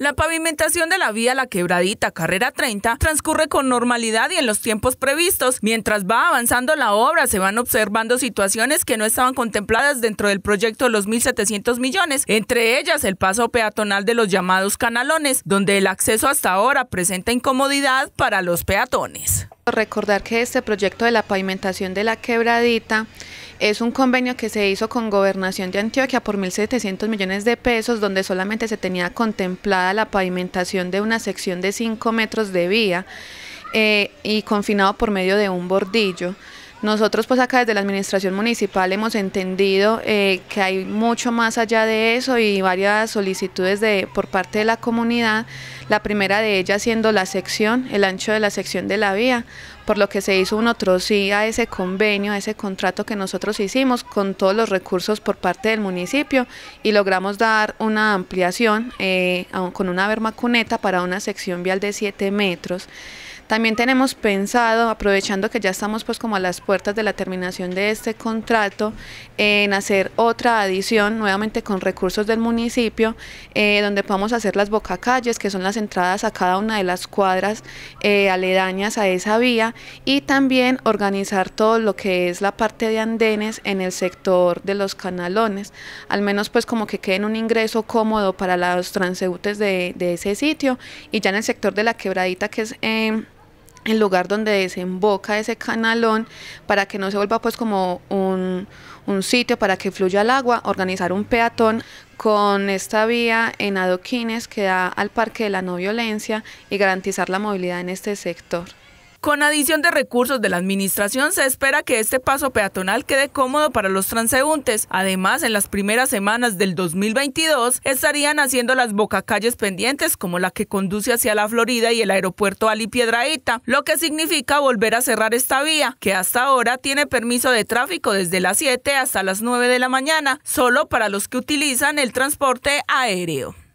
La pavimentación de la vía La Quebradita, carrera 30, transcurre con normalidad y en los tiempos previstos. Mientras va avanzando la obra, se van observando situaciones que no estaban contempladas dentro del proyecto de los 1.700 millones, entre ellas el paso peatonal de los llamados canalones, donde el acceso hasta ahora presenta incomodidad para los peatones. Recordar que este proyecto de la pavimentación de La Quebradita es un convenio que se hizo con Gobernación de Antioquia por 1.700 millones de pesos, donde solamente se tenía contemplada la pavimentación de una sección de 5 metros de vía eh, y confinado por medio de un bordillo. Nosotros pues acá desde la administración municipal hemos entendido eh, que hay mucho más allá de eso y varias solicitudes de, por parte de la comunidad, la primera de ellas siendo la sección, el ancho de la sección de la vía, por lo que se hizo un otro sí a ese convenio, a ese contrato que nosotros hicimos con todos los recursos por parte del municipio y logramos dar una ampliación eh, con una vermacuneta para una sección vial de 7 metros. También tenemos pensado, aprovechando que ya estamos pues como a las puertas de la terminación de este contrato, en hacer otra adición nuevamente con recursos del municipio, eh, donde podamos hacer las bocacalles, que son las entradas a cada una de las cuadras eh, aledañas a esa vía, y también organizar todo lo que es la parte de andenes en el sector de los canalones, al menos pues como que queden un ingreso cómodo para los transeúntes de, ese sitio y ya en el sector de la quebradita que es... Em, el lugar donde desemboca ese canalón para que no se vuelva pues como un, un, sitio para que fluya el agua, organizar un peatón con esta vía en adoquines que da al Parque de la No Violencia y garantizar la movilidad en este sector. Con adición de recursos de la administración se espera que este paso peatonal quede cómodo para los transeúntes. Además, en las primeras semanas del 2022 estarían haciendo las bocacalles pendientes como la que conduce hacia la Florida y el aeropuerto Ali Piedraíta, lo que significa volver a cerrar esta vía, que hasta ahora tiene permiso de tráfico desde las 7 hasta las 9 de la mañana, solo para los que utilizan el transporte aéreo.